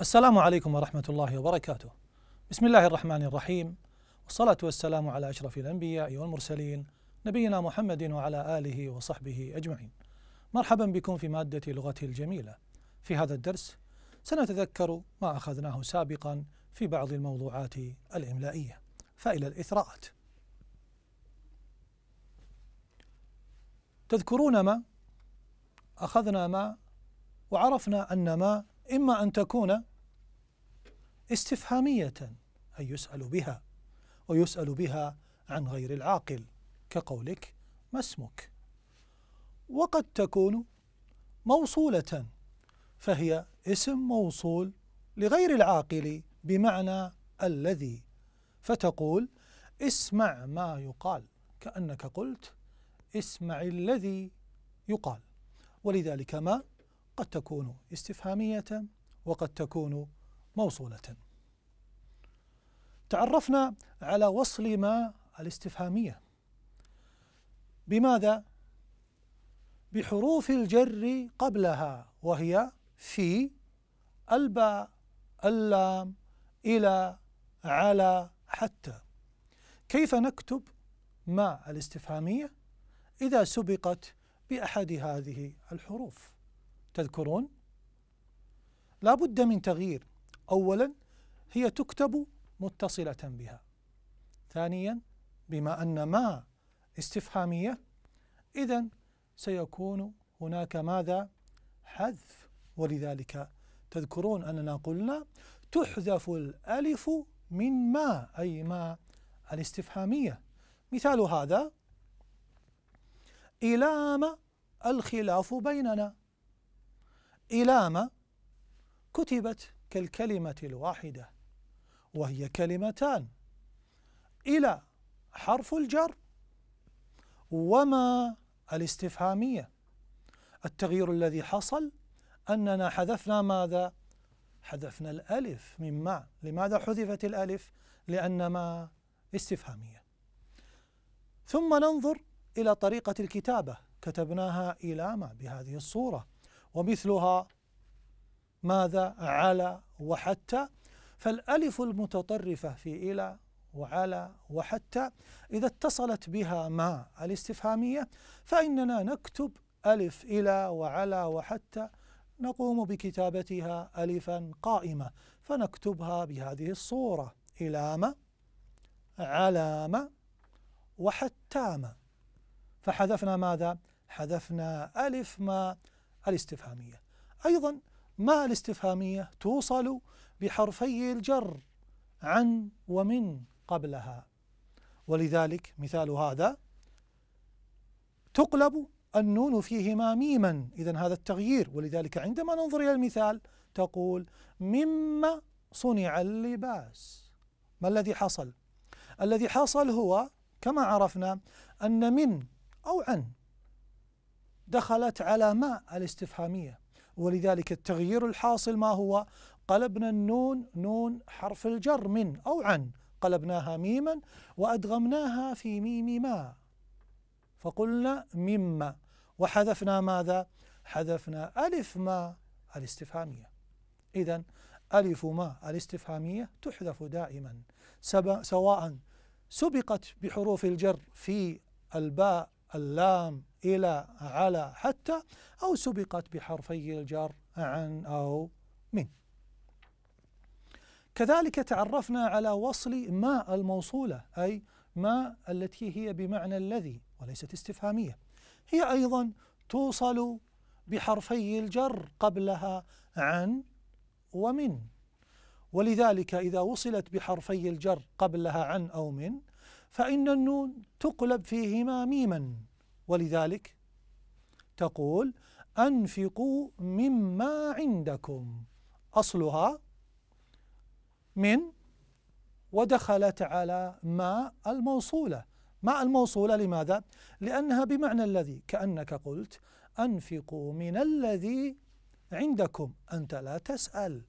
السلام عليكم ورحمة الله وبركاته. بسم الله الرحمن الرحيم والصلاة والسلام على أشرف الأنبياء والمرسلين نبينا محمد وعلى آله وصحبه أجمعين. مرحبا بكم في مادة لغة الجميلة. في هذا الدرس سنتذكر ما أخذناه سابقا في بعض الموضوعات الإملائية. فإلى الإثراءات. تذكرون ما أخذنا ما وعرفنا أن ما إما أن تكون استفهامية أي يسأل بها ويسأل بها عن غير العاقل كقولك ما اسمك وقد تكون موصولة فهي اسم موصول لغير العاقل بمعنى الذي فتقول اسمع ما يقال كأنك قلت اسمع الذي يقال ولذلك ما قد تكون استفهامية وقد تكون موصولة تعرفنا على وصل ما الاستفهامية بماذا؟ بحروف الجر قبلها وهي في الباء اللام إلى على حتى كيف نكتب ما الاستفهامية إذا سبقت بأحد هذه الحروف تذكرون لا بد من تغيير أولا هي تكتب متصلة بها ثانيا بما أن ما استفهامية إذا سيكون هناك ماذا حذف ولذلك تذكرون أننا قلنا تحذف الألف من ما أي ما الاستفهامية مثال هذا إلام الخلاف بيننا إلى ما كتبت كالكلمة الواحدة وهي كلمتان إلى حرف الجر وما الاستفهامية التغيير الذي حصل أننا حذفنا ماذا؟ حذفنا الألف من ما لماذا حذفت الألف؟ لأن ما استفهامية ثم ننظر إلى طريقة الكتابة كتبناها إلى ما بهذه الصورة ومثلها ماذا على وحتى فالألف المتطرفة في إلى وعلى وحتى إذا اتصلت بها ما الاستفهامية فإننا نكتب ألف إلى وعلى وحتى نقوم بكتابتها ألفا قائمة فنكتبها بهذه الصورة إلام علام وحتام فحذفنا ماذا؟ حذفنا ألف ما الاستفهامية أيضا ما الاستفهامية توصل بحرفي الجر عن ومن قبلها ولذلك مثال هذا تقلب النون فيهما ميما إذا هذا التغيير ولذلك عندما ننظر إلى المثال تقول مما صنع اللباس ما الذي حصل؟ الذي حصل هو كما عرفنا أن من أو عن دخلت على ما الاستفهامية ولذلك التغيير الحاصل ما هو قلبنا النون نون حرف الجر من أو عن قلبناها ميما وأدغمناها في ميم ما فقلنا مما وحذفنا ماذا حذفنا ألف ما الاستفهامية إذا ألف ما الاستفهامية تحذف دائما سواء سبقت بحروف الجر في الباء اللام إلى على حتى أو سبقت بحرفي الجر عن أو من كذلك تعرفنا على وصل ما الموصولة أي ما التي هي بمعنى الذي وليست استفهامية هي أيضا توصل بحرفي الجر قبلها عن ومن ولذلك إذا وصلت بحرفي الجر قبلها عن أو من فإن النون تقلب فيهما ميما ولذلك تقول أنفقوا مما عندكم أصلها من ودخلت على ما الموصولة ما الموصولة لماذا؟ لأنها بمعنى الذي كأنك قلت أنفقوا من الذي عندكم أنت لا تسأل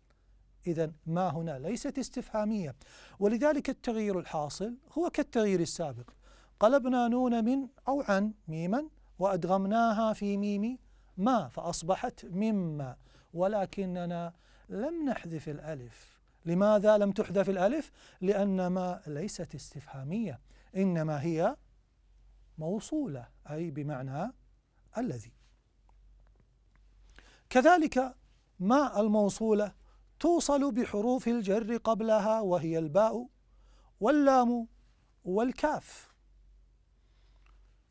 إذا ما هنا ليست استفهامية ولذلك التغيير الحاصل هو كالتغيير السابق قلبنا نون من أو عن ميما وأدغمناها في ميم ما فأصبحت مما ولكننا لم نحذف الألف لماذا لم تحذف الألف؟ لأن ما ليست استفهامية إنما هي موصولة أي بمعنى الذي كذلك ما الموصولة توصل بحروف الجر قبلها وهي الباء واللام والكاف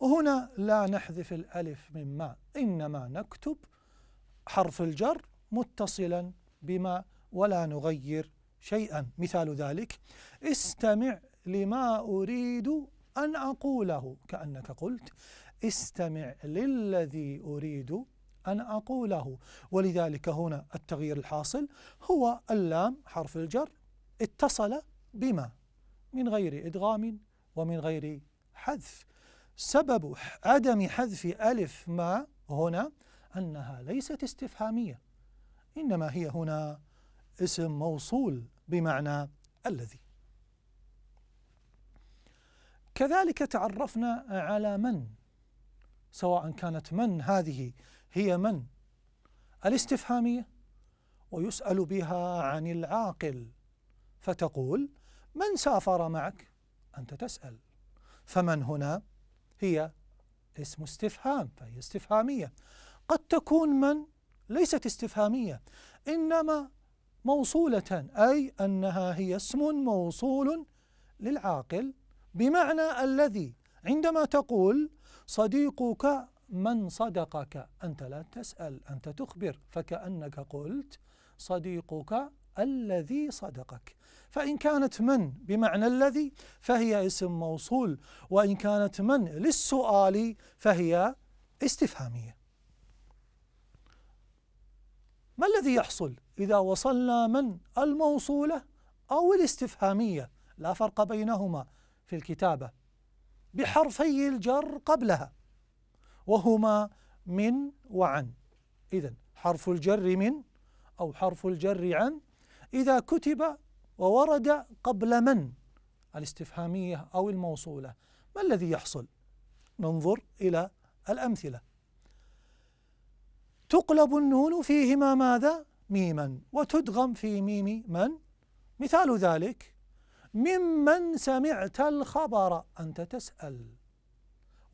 هنا لا نحذف الألف من ما إنما نكتب حرف الجر متصلا بما ولا نغير شيئا مثال ذلك استمع لما أريد أن أقوله كأنك قلت استمع للذي أريد أن أقوله ولذلك هنا التغيير الحاصل هو اللام حرف الجر اتصل بما من غير إدغام ومن غير حذف سبب عدم حذف ألف ما هنا أنها ليست استفهامية إنما هي هنا اسم موصول بمعنى الذي كذلك تعرفنا على من سواء كانت من هذه هي من؟ الاستفهامية ويسأل بها عن العاقل فتقول من سافر معك؟ أنت تسأل فمن هنا هي اسم استفهام فهي استفهامية قد تكون من ليست استفهامية إنما موصولة أي أنها هي اسم موصول للعاقل بمعنى الذي عندما تقول صديقك من صدقك أنت لا تسأل أنت تخبر فكأنك قلت صديقك الذي صدقك فإن كانت من بمعنى الذي فهي اسم موصول وإن كانت من للسؤال فهي استفهامية ما الذي يحصل إذا وصلنا من الموصولة أو الاستفهامية لا فرق بينهما في الكتابة بحرفي الجر قبلها وهما من وعن إذا حرف الجر من أو حرف الجر عن إذا كتب وورد قبل من الاستفهامية أو الموصولة ما الذي يحصل؟ ننظر إلى الأمثلة تقلب النون فيهما ماذا؟ ميما وتدغم في ميم من؟ مثال ذلك ممن سمعت الخبر أنت تسأل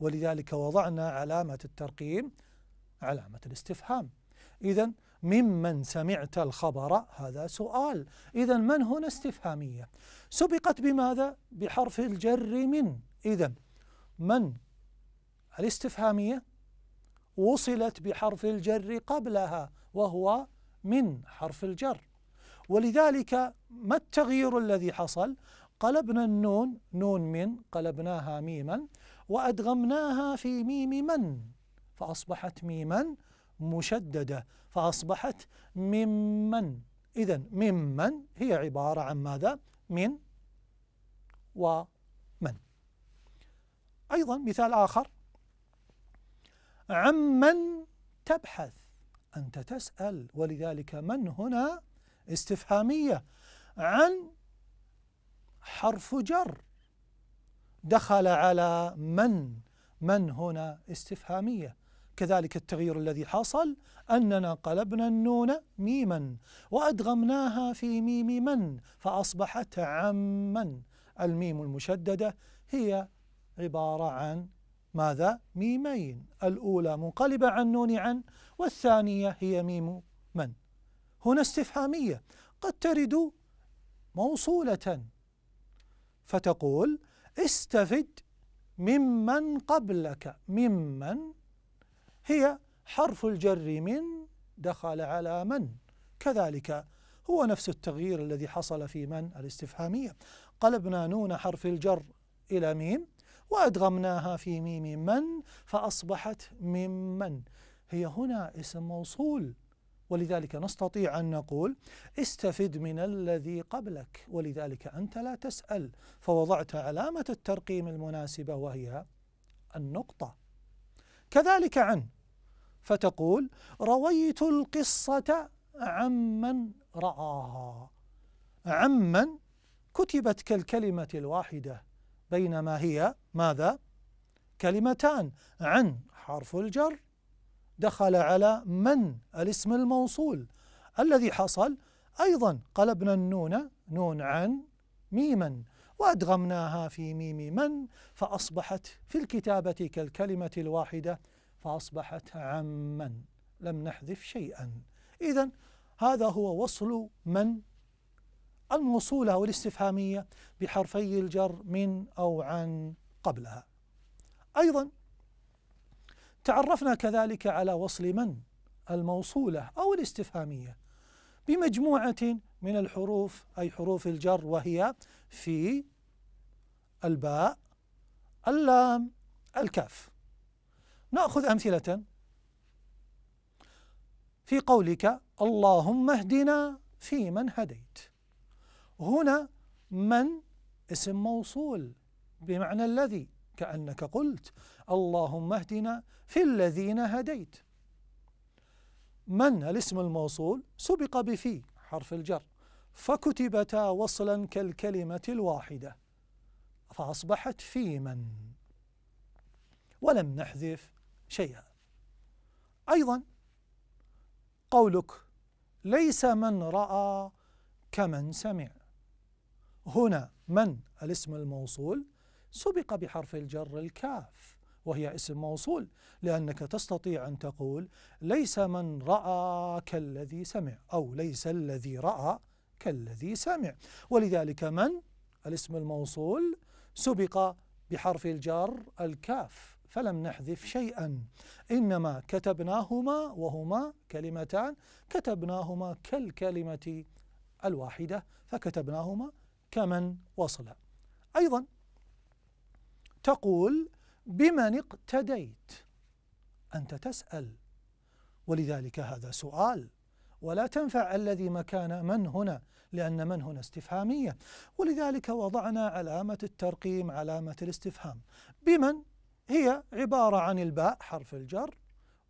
ولذلك وضعنا علامة الترقيم علامة الاستفهام إذا ممن سمعت الخبر هذا سؤال إذا من هنا استفهامية سبقت بماذا؟ بحرف الجر من إذا من الاستفهامية وصلت بحرف الجر قبلها وهو من حرف الجر ولذلك ما التغيير الذي حصل؟ قلبنا النون نون من قلبناها ميما وأدغمناها في ميم من فأصبحت ميما مشددة فأصبحت ممن إذا ممن هي عبارة عن ماذا؟ من ومن أيضا مثال آخر عمن تبحث أنت تسأل ولذلك من هنا استفهامية عن حرف جر دخل على من من هنا استفهامية كذلك التغيير الذي حصل أننا قلبنا النون ميما وأدغمناها في ميم من فأصبحت عمن الميم المشددة هي عبارة عن ماذا؟ ميمين الأولى منقلبة عن نون عن والثانية هي ميم من هنا استفهامية قد ترد موصولة فتقول استفد ممن قبلك ممن هي حرف الجر من دخل على من كذلك هو نفس التغيير الذي حصل في من الاستفهامية قلبنا نون حرف الجر إلى ميم وأدغمناها في ميم من فأصبحت ممن هي هنا اسم موصول ولذلك نستطيع أن نقول استفد من الذي قبلك ولذلك أنت لا تسأل فوضعت علامة الترقيم المناسبة وهي النقطة كذلك عن فتقول رويت القصة عمن رآها عمن كتبت كالكلمة الواحدة بينما هي ماذا؟ كلمتان عن حرف الجر دخل على من الاسم الموصول الذي حصل أيضا قلبنا النون نون عن ميما وأدغمناها في ميم من فأصبحت في الكتابة كالكلمة الواحدة فأصبحت عمن لم نحذف شيئا إذا هذا هو وصل من الموصولة والاستفهامية بحرفي الجر من أو عن قبلها أيضا تعرفنا كذلك على وصل من الموصولة أو الاستفهامية بمجموعة من الحروف أي حروف الجر وهي في الباء اللام الكاف نأخذ أمثلة في قولك اللهم اهدنا في من هديت هنا من اسم موصول بمعنى الذي كأنك قلت اللهم اهدنا في الذين هديت من الاسم الموصول سبق بفي حرف الجر فكتبتا وصلا كالكلمة الواحدة فأصبحت في من ولم نحذف شيئا أيضا قولك ليس من رأى كمن سمع هنا من الاسم الموصول سبق بحرف الجر الكاف وهي اسم موصول لأنك تستطيع أن تقول ليس من رأى كالذي سمع أو ليس الذي رأى كالذي سمع ولذلك من الاسم الموصول سبق بحرف الجر الكاف فلم نحذف شيئا إنما كتبناهما وهما كلمتان كتبناهما كالكلمة الواحدة فكتبناهما كمن وصل أيضا تقول بمن اقتديت أنت تسأل ولذلك هذا سؤال ولا تنفع الذي مكان من هنا لأن من هنا استفهامية ولذلك وضعنا علامة الترقيم علامة الاستفهام بمن هي عبارة عن الباء حرف الجر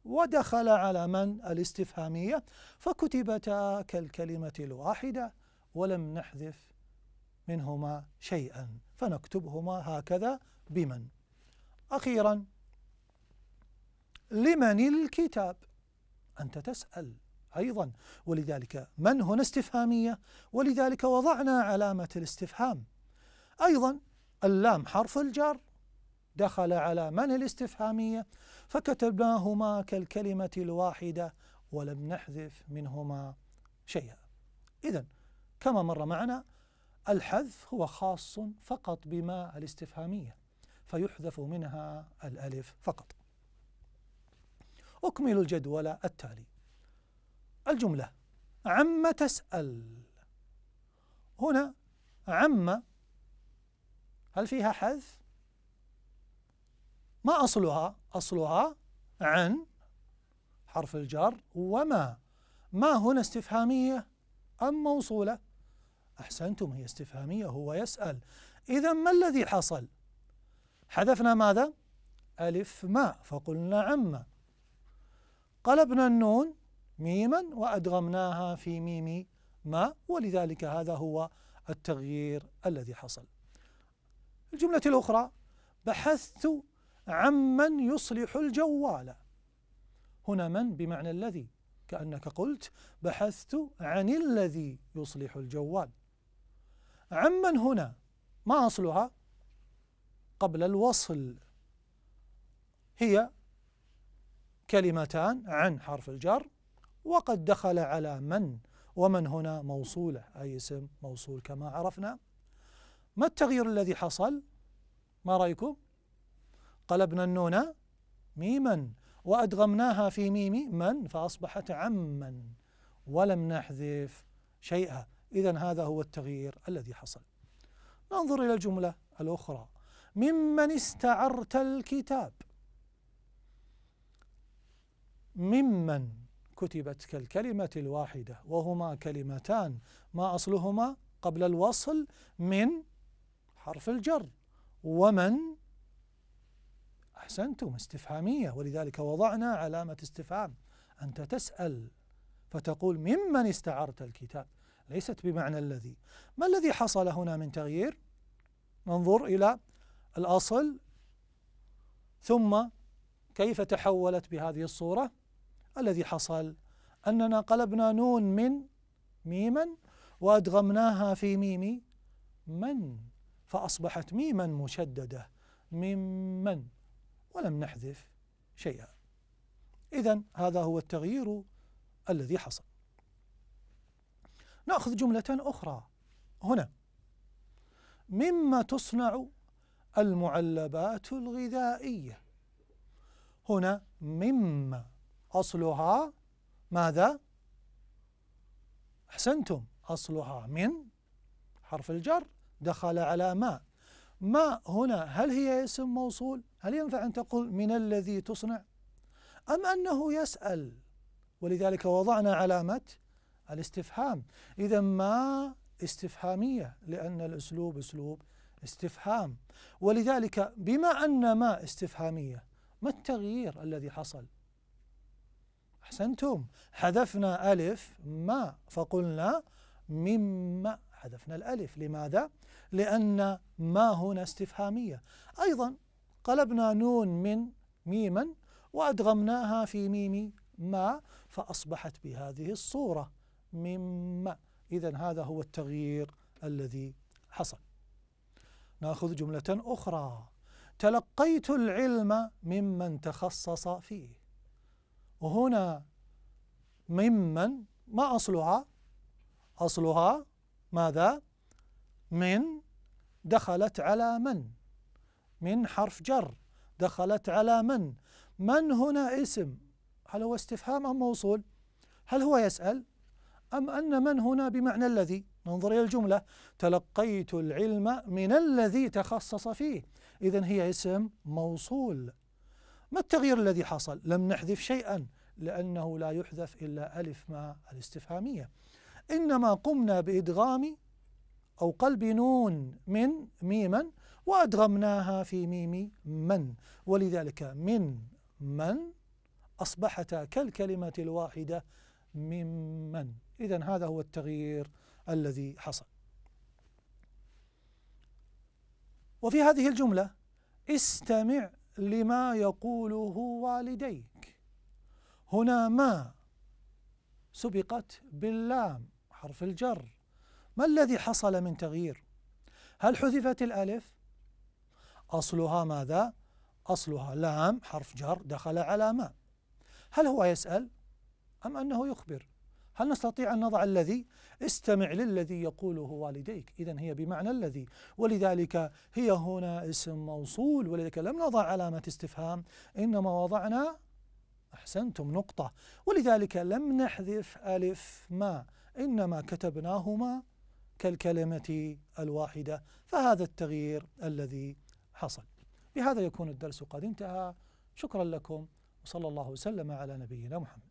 ودخل على من الاستفهامية فكتبتا كالكلمة الواحدة ولم نحذف منهما شيئا فنكتبهما هكذا بمن أخيرا لمن الكتاب أنت تسأل أيضا ولذلك من هنا استفهامية ولذلك وضعنا علامة الاستفهام أيضا اللام حرف الجر دخل على من الاستفهامية فكتبناهما كالكلمة الواحدة ولم نحذف منهما شيئا إذا كما مر معنا الحذف هو خاص فقط بما الاستفهامية فيحذف منها الألف فقط أكمل الجدول التالي الجملة عم تسأل هنا عم هل فيها حذف؟ ما أصلها؟ أصلها عن حرف الجر وما ما هنا استفهامية أم موصولة؟ أحسنتم هي استفهامية هو يسأل إذا ما الذي حصل؟ حذفنا ماذا؟ ألف ما فقلنا عما قلبنا النون ميما وأدغمناها في ميم ما ولذلك هذا هو التغيير الذي حصل الجملة الأخرى بحثت عمن يصلح الجوال هنا من بمعنى الذي كأنك قلت بحثت عن الذي يصلح الجوال عمن هنا ما أصلها قبل الوصل هي كلمتان عن حرف الجر وقد دخل على من ومن هنا موصولة أي اسم موصول كما عرفنا ما التغيير الذي حصل ما رأيكم قلبنا النون ميما وأدغمناها في ميم من فأصبحت عما ولم نحذف شيئا إذا هذا هو التغيير الذي حصل ننظر إلى الجملة الأخرى ممن استعرت الكتاب ممن كتبت كالكلمة الواحدة وهما كلمتان ما أصلهما قبل الوصل من حرف الجر ومن أحسنتم استفهامية ولذلك وضعنا علامة استفهام أنت تسأل فتقول ممن استعرت الكتاب ليست بمعنى الذي ما الذي حصل هنا من تغيير؟ ننظر إلى الأصل ثم كيف تحولت بهذه الصورة الذي حصل أننا قلبنا نون من ميما وأدغمناها في ميم من فأصبحت ميما مشددة ممن ولم نحذف شيئا إذا هذا هو التغيير الذي حصل نأخذ جملة أخرى هنا مما تصنع المعلبات الغذائية هنا مما أصلها ماذا؟ أحسنتم أصلها من حرف الجر دخل على ما ما هنا هل هي اسم موصول؟ هل ينفع أن تقول من الذي تصنع؟ أم أنه يسأل ولذلك وضعنا علامة الاستفهام إذا ما استفهامية لأن الأسلوب أسلوب استفهام ولذلك بما أن ما استفهامية ما التغيير الذي حصل أحسنتم حذفنا ألف ما فقلنا مما حذفنا الألف لماذا؟ لأن ما هنا استفهامية أيضا قلبنا نون من ميما وأدغمناها في ميم ما فأصبحت بهذه الصورة مما إذا هذا هو التغيير الذي حصل ناخذ جملة أخرى تلقيت العلم ممن تخصص فيه وهنا ممن ما أصلها أصلها ماذا من دخلت على من من حرف جر دخلت على من من هنا اسم هل هو استفهام أم موصول هل هو يسأل أم أن من هنا بمعنى الذي ننظر إلى الجملة تلقيت العلم من الذي تخصص فيه إذا هي اسم موصول ما التغيير الذي حصل؟ لم نحذف شيئا لأنه لا يحذف إلا ألف ما الاستفهامية إنما قمنا بإدغام أو قلب نون من ميما وأدغمناها في ميم من ولذلك من من أصبحتا كالكلمة الواحدة ممن إذا هذا هو التغيير الذي حصل وفي هذه الجملة استمع لما يقوله والديك هنا ما سبقت باللام حرف الجر ما الذي حصل من تغيير هل حذفت الألف أصلها ماذا أصلها لام حرف جر دخل على ما هل هو يسأل أم أنه يخبر هل نستطيع أن نضع الذي؟ استمع للذي يقوله والديك إذا هي بمعنى الذي ولذلك هي هنا اسم موصول ولذلك لم نضع علامة استفهام إنما وضعنا أحسنتم نقطة ولذلك لم نحذف ألف ما إنما كتبناهما كالكلمة الواحدة فهذا التغيير الذي حصل بهذا يكون الدرس قد انتهى شكرا لكم وصلى الله وسلم على نبينا محمد